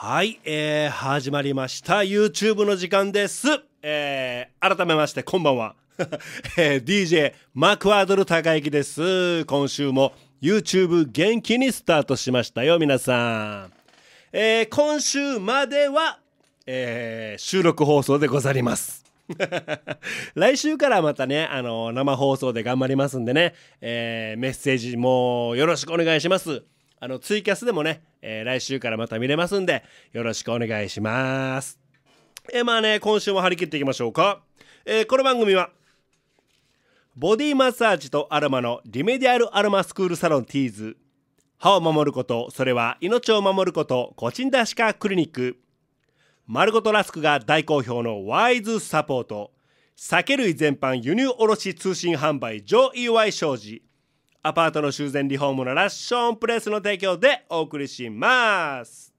はい、えー、始まりました YouTube の時間です、えー、改めましてこんばんは、えー、DJ マクワドル高之です今週も YouTube 元気にスタートしましたよ皆さん、えー、今週までは、えー、収録放送でござります 来週からまたね、あの、生放送で頑張りますんでね、えー、メッセージもよろしくお願いします。あのツイキャスでもね、えー、来週からまた見れますんでよろしくお願いします。えー、まあね今週も張り切っていきましょうか。えー、この番組はボディマッサージとアロマのリメディアルアロマスクールサロンティーズ歯を守ることそれは命を守ることコチンダ歯科クリニック丸ごとラスクが大好評のワイズサポート酒類全般輸入卸通信販売上 EY 商事アパートの修繕リフォームのラッションプレスの提供でお送りします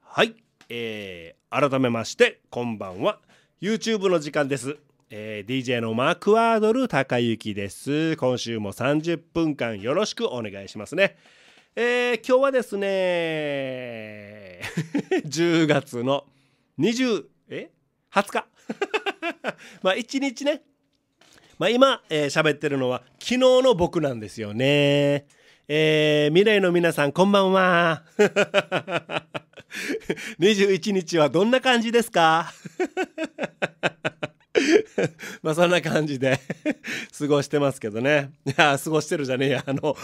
はい、えー、改めましてこんばんは YouTube の時間です、えー、DJ のマクワードル高之です今週も30分間よろしくお願いしますねえー、今日はですね10 月の20え20日 まあ1日ねまあ、今、えー、喋ってるのは昨日の僕なんですよね。えー、未来の皆さんこんばんは。21 日はどんな感じですか まあそんな感じで 過ごしてますけどね。いや、過ごしてるじゃねえや。あの、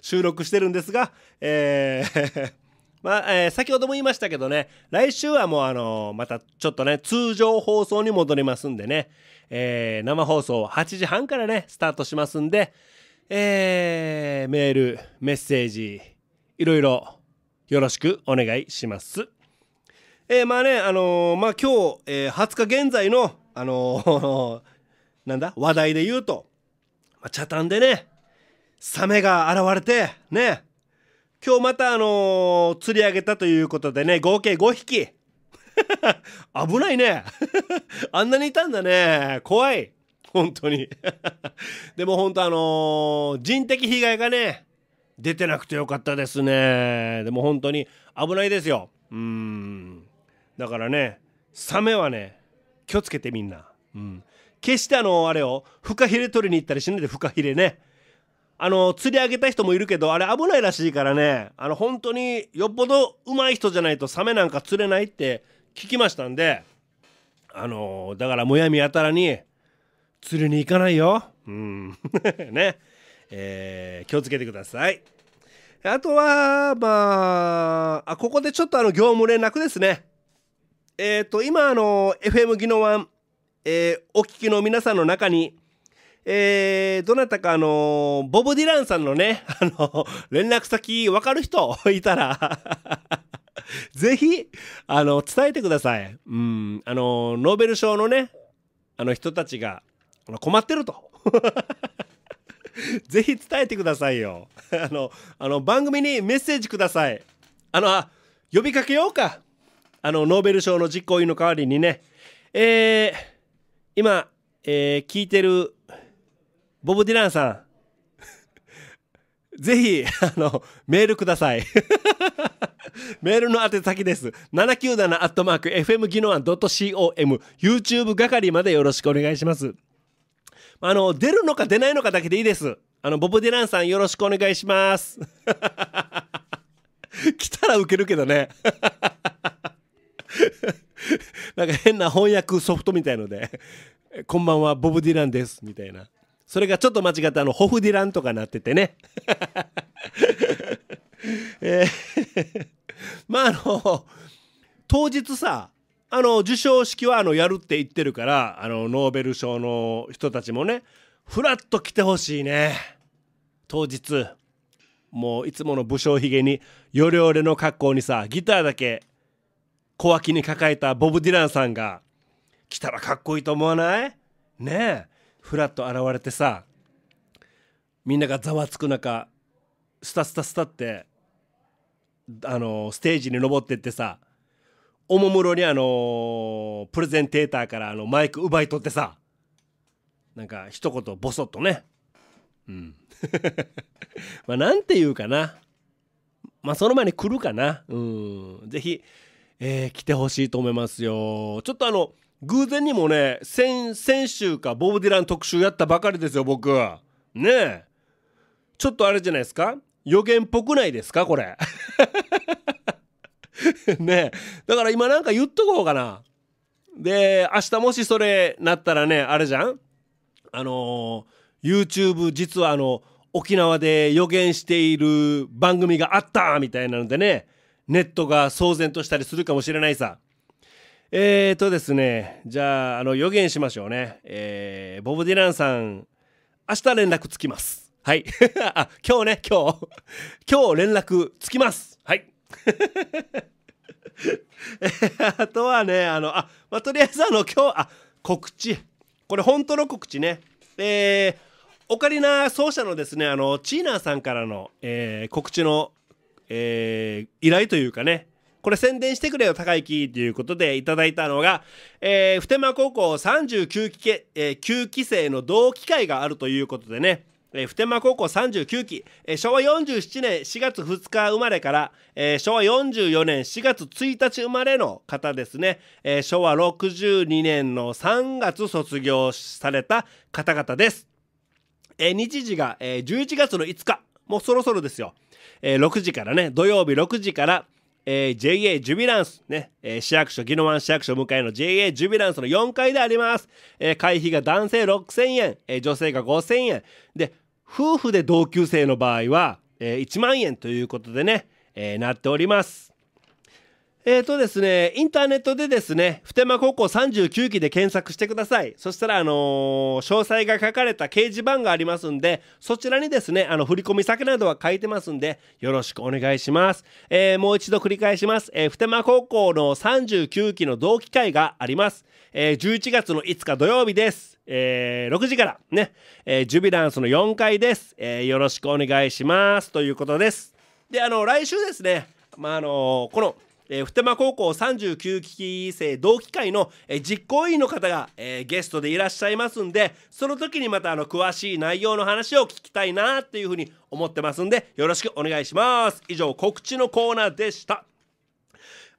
収録してるんですが、えーまあ、えー、先ほども言いましたけどね、来週はもうあのー、またちょっとね、通常放送に戻りますんでね、えー、生放送8時半からね、スタートしますんで、えー、メール、メッセージ、いろいろよろしくお願いします。えー、まあね、あのー、まあ今日、えー、20日現在の、あのー、なんだ、話題で言うと、まあ、茶炭でね、サメが現れて、ね、今日またあのー、釣り上げたということでね、合計5匹。危ないね。あんなにいたんだね。怖い。本当に。でも本当あのー、人的被害がね、出てなくてよかったですね。でも本当に危ないですよ。うん。だからね、サメはね、気をつけてみんな。うん。決してあのー、あれを、フカヒレ取りに行ったりしないで、フカヒレね。あの、釣り上げた人もいるけど、あれ危ないらしいからね、あの、本当によっぽど上手い人じゃないとサメなんか釣れないって聞きましたんで、あの、だからむやみやたらに釣りに行かないよ。うん。ね。えー、気をつけてください。あとは、まあ、あ、ここでちょっとあの、業務連絡ですね。えっ、ー、と、今あの、FM 技能1、えー、お聞きの皆さんの中に、えー、どなたかあのー、ボブ・ディランさんのね、あの、連絡先わかる人 いたら ぜひ、あの、伝えてください。うん、あの、ノーベル賞のね、あの人たちが困ってると。ぜひ伝えてくださいよ。あの、あの、番組にメッセージください。あの、あ呼びかけようか。あの、ノーベル賞の実行委員の代わりにね。えー、今、えー、聞いてるボブ・ディランさん、ぜひ、あの、メールください。メールの宛先です。797-FM 技能案 .com、YouTube 係までよろしくお願いします。あの、出るのか出ないのかだけでいいです。あの、ボブ・ディランさんよろしくお願いします。来たらウケるけどね。なんか変な翻訳ソフトみたいので、こんばんは、ボブ・ディランです、みたいな。それがちょっと間違ってあのホフディランとかなっててね えー まああの当日さあの授賞式はあのやるって言ってるからあのノーベル賞の人たちもねふらっと来てほしいね当日もういつもの武将ひげによれよれの格好にさギターだけ小脇に抱えたボブ・ディランさんが来たらかっこいいと思わないねえふらっと現れてさみんながざわつく中スタスタスタってあのステージに登ってってさおもむろにあのプレゼンテーターからあのマイク奪い取ってさなんか一言ボソッとねうん まあなんて言うかなまあその前に来るかなうん是非えー、来てほしいと思いますよちょっとあの偶然にもね先先週かボブ・ディラン特集やったばかりですよ僕ねえちょっとあれじゃないですか予言っぽくないですかこれ ねえだから今なんか言っとこうかなで明日もしそれなったらねあれじゃんあのー、YouTube 実はあの沖縄で予言している番組があったみたいなのでねネットが騒然としたりするかもしれないさ。えーとですね、じゃあ、あの、予言しましょうね。えー、ボブ・ディランさん、明日連絡つきます。はい。あ、今日ね、今日。今日連絡つきます。はい。あとはね、あの、あ、まあ、とりあえずあの、今日、あ、告知。これ本当の告知ね。えー、オカリナ奏者のですね、あの、チーナーさんからの、えー、告知の、えー、依頼というかね、これ宣伝してくれよ、高行ということでいただいたのが、えー、普天間高校39期,、えー、9期生の同期会があるということでね、えー、普天間高校39期、えー、昭和47年4月2日生まれから、えー、昭和44年4月1日生まれの方ですね、えー、昭和62年の3月卒業された方々です。えー、日時が、えー、11月の5日、もうそろそろですよ。えー、6時からね、土曜日6時から、えー、JA ジュビランス、ね、えー、市役所、宜野湾市役所向かいの JA ジュビランスの4階であります。えー、会費が男性6000円、えー、女性が5000円。で、夫婦で同級生の場合は、えー、1万円ということでね、えー、なっております。えっ、ー、とですね、インターネットでですね、普天間高校39期で検索してください。そしたら、あのー、詳細が書かれた掲示板がありますんで、そちらにですね、あの、振込先などは書いてますんで、よろしくお願いします。えー、もう一度繰り返します。え普天間高校の39期の同期会があります。え11月の5日土曜日です。えー、6時からね、えジュビランスの4回です。えよろしくお願いします。ということです。で、あの、来週ですね、まあ、あのこの、えー、普天間高校39期生同期会の、えー、実行委員の方が、えー、ゲストでいらっしゃいますんで、その時にまたあの詳しい内容の話を聞きたいなっていうふうに思ってますんで、よろしくお願いします。以上、告知のコーナーでした。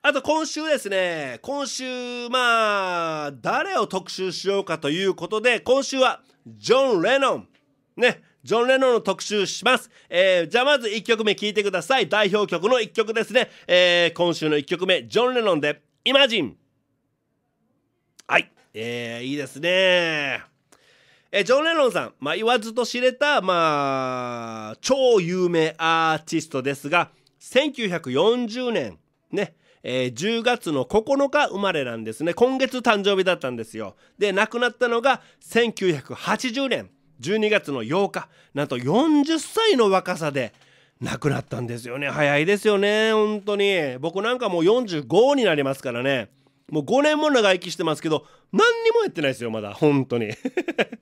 あと今週ですね、今週、まあ、誰を特集しようかということで、今週は、ジョン・レノン。ね、ジョン・レノンの特集します。えー、じゃあまず1曲目聴いてください。代表曲の1曲ですね。えー、今週の1曲目、ジョン・レノンで、イマジン。はい。えー、いいですね。えジョン・レノンさん、まあ、言わずと知れた、まあ、超有名アーティストですが、1940年、ね、えー、10月の9日生まれなんですね。今月誕生日だったんですよ。で、亡くなったのが1980年。12月の8日なんと40歳の若さで亡くなったんですよね早いですよね本当に僕なんかもう45になりますからねもう5年も長生きしてますけど何にもやってないですよまだ本当に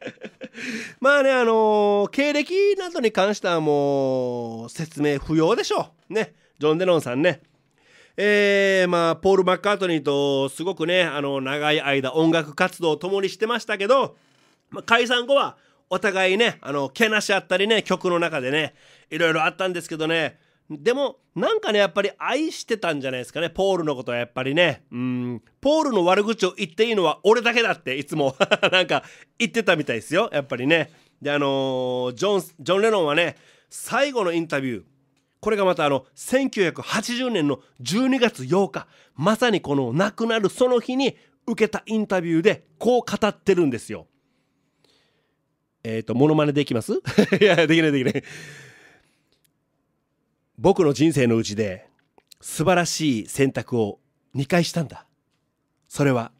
まあねあのー、経歴などに関してはもう説明不要でしょうねジョン・デノンさんねえー、まあポール・マッカートニーとすごくねあの長い間音楽活動を共にしてましたけど、まあ、解散後は「お互いね、あの、けなしあったりね、曲の中でね、いろいろあったんですけどね、でも、なんかね、やっぱり愛してたんじゃないですかね、ポールのことはやっぱりね。うん、ポールの悪口を言っていいのは俺だけだって、いつも なんか言ってたみたいですよ、やっぱりね。で、あのー、ジョン、ジョン・レノンはね、最後のインタビュー、これがまたあの、1980年の12月8日、まさにこの亡くなるその日に受けたインタビューで、こう語ってるんですよ。えっ、ー、と、モノマネできます いや、できない、できない。僕の人生のうちで、素晴らしい選択を2回したんだ。それは、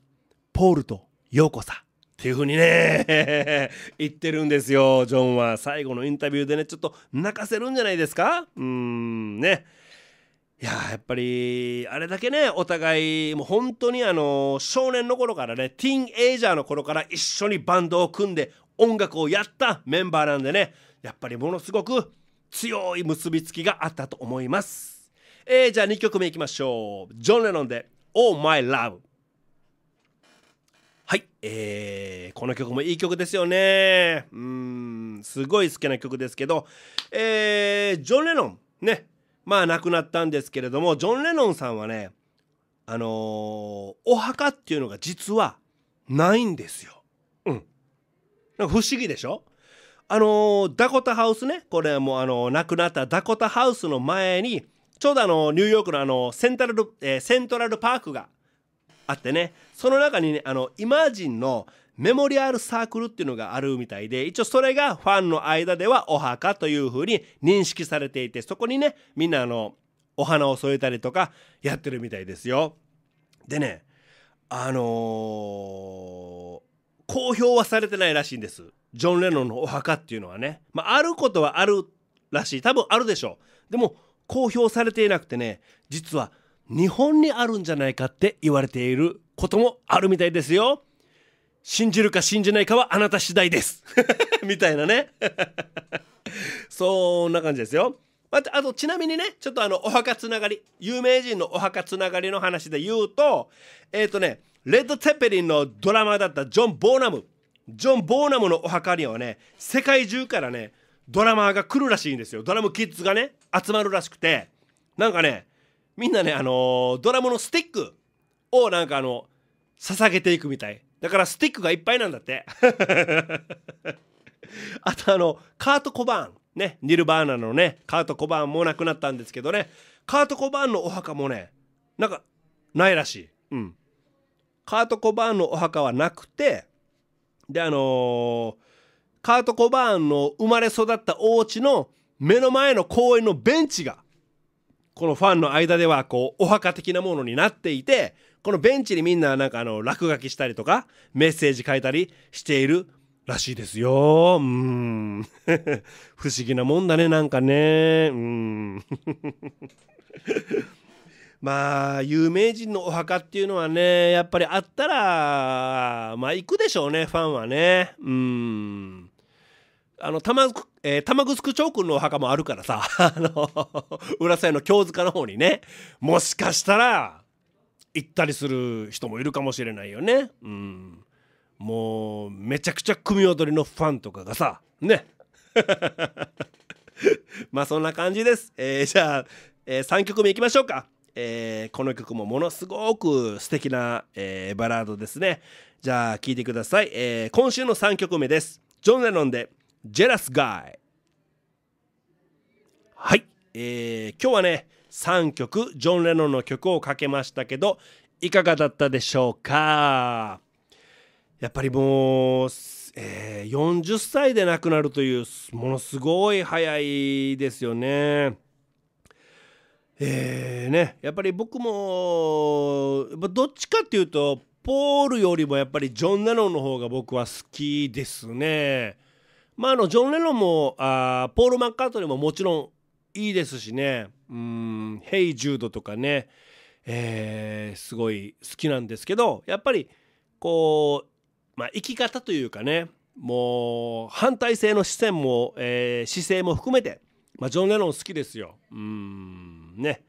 ポールとヨーコさ。っていうふうにね、言ってるんですよ、ジョンは。最後のインタビューでね、ちょっと泣かせるんじゃないですかうーん、ね。いややっぱりあれだけねお互いもう本当にあの少年の頃からねティーンエイジャーの頃から一緒にバンドを組んで音楽をやったメンバーなんでねやっぱりものすごく強い結びつきがあったと思います、えー、じゃあ2曲目いきましょうジョン・レノンで「Oh My Love」はい、えー、この曲もいい曲ですよねうんすごい好きな曲ですけど、えー、ジョン・レノンねまあ亡くなったんですけれどもジョン・レノンさんはねあのー、お墓っていうのが実はないんですよ。なんか不思議でしょあのダコタハウスね、これもあの亡くなったダコタハウスの前に、ちょうどあのニューヨークのあのセントラル、えー、セントラルパークがあってね、その中にね、あのイマジンのメモリアルサークルっていうのがあるみたいで、一応それがファンの間ではお墓というふうに認識されていて、そこにね、みんなあの、お花を添えたりとかやってるみたいですよ。でね、あのー公表はされてないらしいんですジョン・レノンのお墓っていうのはね、まあ、あることはあるらしい多分あるでしょうでも公表されていなくてね実は日本にあるんじゃないかって言われていることもあるみたいですよ信じるか信じないかはあなた次第です みたいなね そんな感じですよあとあとちなみにねちょっとあのお墓つながり有名人のお墓つながりの話で言うとえっ、ー、とねレッド・テペリンのドラマだったジョン・ボーナムジョン・ボーナムのお墓にはね世界中からねドラマーが来るらしいんですよドラムキッズがね集まるらしくてなんかねみんなねあのー、ドラムのスティックをなんかあの捧げていくみたいだからスティックがいっぱいなんだって あとあのカート・コバーンねニルバーナのねカート・コバーンも亡くなったんですけどねカート・コバーンのお墓もねなんかないらしいうんカート・コバーンのお墓はなくてであのー、カート・コバーンの生まれ育ったお家の目の前の公園のベンチがこのファンの間ではこうお墓的なものになっていてこのベンチにみんななんかあの落書きしたりとかメッセージ書いたりしているらしいですよ。うん。不思議なもんだね、なんかね。うん。まあ有名人のお墓っていうのはねやっぱりあったらまあ行くでしょうねファンはねうんあの玉,、えー、玉城町君のお墓もあるからさ あの浦瀬の京塚の方にねもしかしたら行ったりする人もいるかもしれないよねうんもうめちゃくちゃ組踊りのファンとかがさね まあそんな感じです。えー、じゃあ、えー、3曲目いきましょうか。えー、この曲もものすごく素敵な、えー、バラードですね。じゃあ聴いてください、えー、今週の3曲目です。ジョン・レノンで「ジェラス・ガイ」。はい、えー、今日はね3曲ジョン・レノンの曲をかけましたけどいかがだったでしょうかやっぱりもう、えー、40歳で亡くなるというものすごい早いですよね。えーね、やっぱり僕もどっちかっていうとポールよりもやっぱりジョン・レノンの方が僕は好きですね。まあ、あのジョン・レノンもあポール・マッカートニーももちろんいいですしね「うんヘイ・ジュード」とかね、えー、すごい好きなんですけどやっぱりこう、まあ、生き方というかねもう反対性の視線も、えー、姿勢も含めて、まあ、ジョン・レノン好きですよ。うんね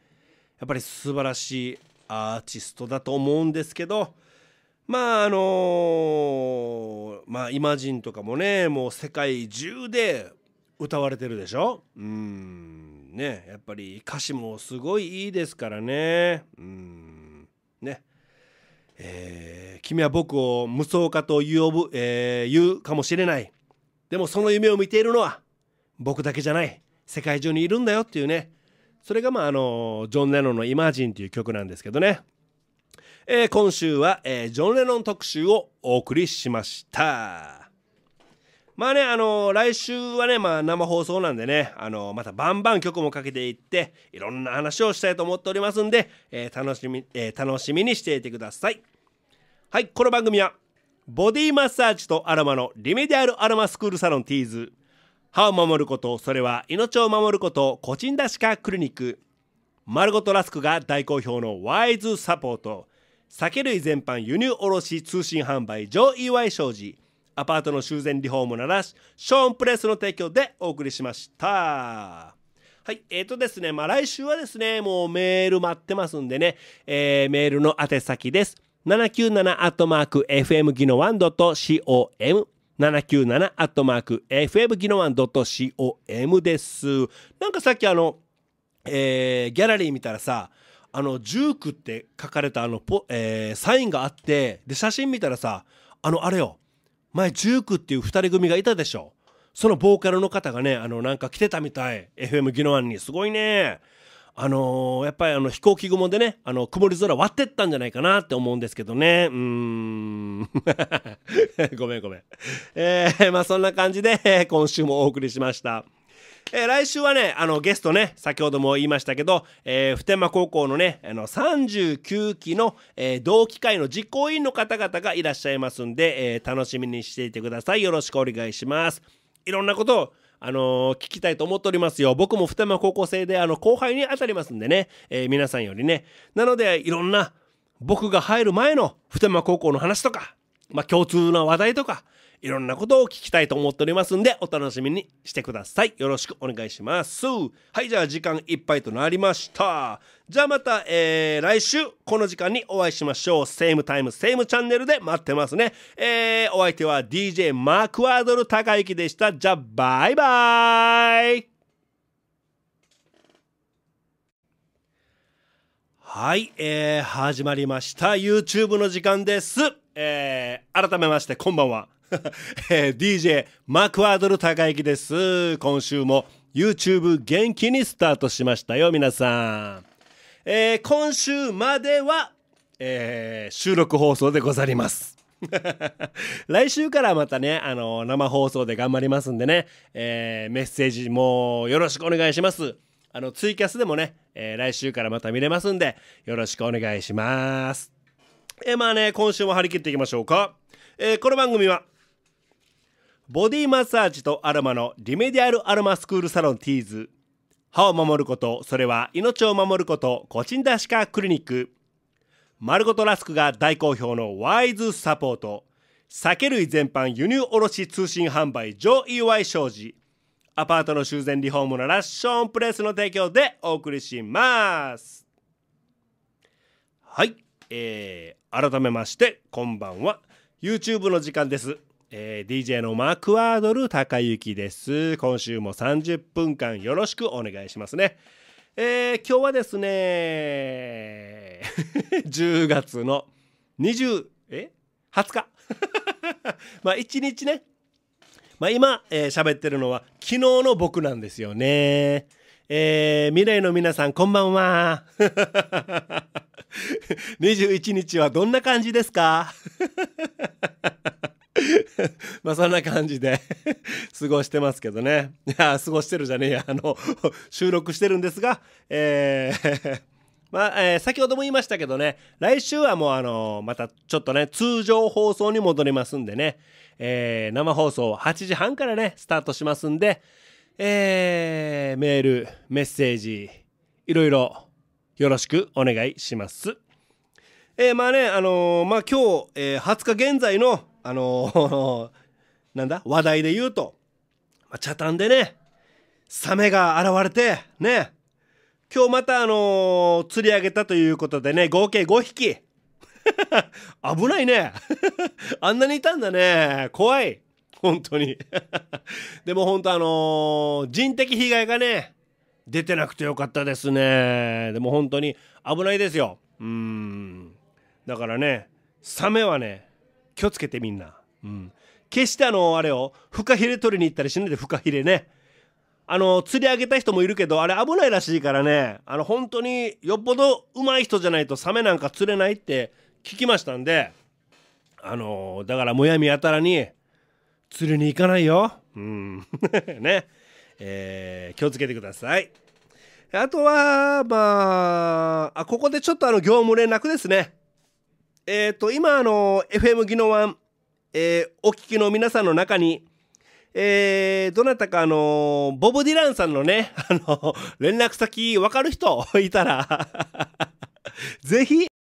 やっぱり素晴らしいアーティストだと思うんですけどまああのー、まあイマジンとかもねもう世界中で歌われてるでしょうんねやっぱり歌詞もすごいいいですからねうんねえー、君は僕を無双家と呼ぶ、えー、言うかもしれないでもその夢を見ているのは僕だけじゃない世界中にいるんだよっていうねそれが、まあ、あのジョン・レノンの「イマジン」という曲なんですけどね、えー、今週は、えー、ジョン・レノン特集をお送りしましたまあねあの来週はね、まあ、生放送なんでねあのまたバンバン曲もかけていっていろんな話をしたいと思っておりますんで、えー、楽しみえ楽しみにしていてくださいはいこの番組はボディマッサージとアロマのリメディアルアロマスクールサロンティーズ歯を守ることそれは命を守ること個人出しかクリニック丸ごとラスクが大好評のワイズサポート酒類全般輸入卸通信販売上祝い商事アパートの修繕リフォームならしショーンプレスの提供でお送りしましたはい。えっ、ー、とですね、まあ、来週はですね、もうメール待ってますんでね、えー、メールの宛先です。797-FM 技能 1.com 797アットマーク FM ギノワン .com です。なんかさっきあの、えー、ギャラリー見たらさ、あの、ジュークって書かれたあのポ、えー、サインがあって、で、写真見たらさ、あの、あれよ、前、ジュークっていう二人組がいたでしょ。そのボーカルの方がね、あの、なんか来てたみたい。FM ギノワに。すごいね。あのー、やっぱりあの飛行機雲でねあの曇り空割ってったんじゃないかなって思うんですけどねうん ごめんごめん、えー、まあそんな感じで今週もお送りしました。えー、来週はね、あの、ゲストね、先ほども言いましたけど、えー、普天間高校のね、あの、39期の、えー、同期会の実行委員の方々がいらっしゃいますんで、え楽しみにしていてください。よろしくお願いします。いろんなことをあのー、聞きたいと思っておりますよ。僕も普天間高校生で、あの、後輩に当たりますんでね、えー、皆さんよりね。なので、いろんな、僕が入る前の普天間高校の話とか、まあ、共通の話題とか、いろんなことを聞きたいと思っておりますんで、お楽しみにしてください。よろしくお願いします。はい、じゃあ時間いっぱいとなりました。じゃあまた、えー、来週、この時間にお会いしましょう。セームタイム、セームチャンネルで待ってますね。えー、お相手は DJ マークワードル高之でした。じゃあ、バイバイはい、えー、始まりました。YouTube の時間です。えー、改めまして、こんばんは。DJ マクワドル高之です。今週も YouTube 元気にスタートしましたよ、皆さん。えー、今週までは、えー、収録放送でござります。来週からまたね、あの、生放送で頑張りますんでね、えー、メッセージもよろしくお願いします。あの、ツイキャスでもね、えー、来週からまた見れますんで、よろしくお願いします。えー、まあね、今週も張り切っていきましょうか。えー、この番組は、ボディマッサージとアロマのリメディアルアロマスクールサロンティーズ歯を守ることそれは命を守ることコチンダ歯クリニック丸ごとラスクが大好評のワイズサポート酒類全般輸入卸通信販売上 EY 商事アパートの修繕リフォームのラッションプレスの提供でお送りしますはいえー、改めましてこんばんは YouTube の時間ですえー、DJ のマクワードル高幸です。今週も30分間よろしくお願いしますね。えー、今日はですね、10 月の20、え ?20 日 まあ1日ね、まあ今、えー、喋ってるのは昨日の僕なんですよね。えー、未来の皆さんこんばんは。21 日はどんな感じですか まあそんな感じで 過ごしてますけどね。いや、過ごしてるじゃねえや。あの、収録してるんですが、えーまあ、えー、先ほども言いましたけどね、来週はもうあのー、またちょっとね、通常放送に戻りますんでね、えー、生放送8時半からね、スタートしますんで、えー、メール、メッセージ、いろいろよろしくお願いします。えー、まあね、あのー、まあ今日、えー、20日現在のあの なんだ話題で言うと、まあ、茶炭でねサメが現れてね今日またあのー、釣り上げたということでね合計5匹 危ないね あんなにいたんだね怖い本当にでも本当あのー、人的被害がね出てなくてよかったですねでも本当に危ないですようんだからねサメはね気をつけてみんな。うん。決してあの、あれを、フカヒレ取りに行ったりしないで、フカヒレね。あの、釣り上げた人もいるけど、あれ危ないらしいからね、あの、本当によっぽど上手い人じゃないとサメなんか釣れないって聞きましたんで、あの、だからむやみやたらに、釣りに行かないよ。うん。ね。えー、気をつけてください。あとは、まあ、あ、ここでちょっとあの、業務連絡ですね。えっ、ー、と、今、あの、FM 技能ワえー、お聞きの皆さんの中に、えー、どなたかあのボブ・ディランさんのね、あの、連絡先わかる人いたら ぜひ、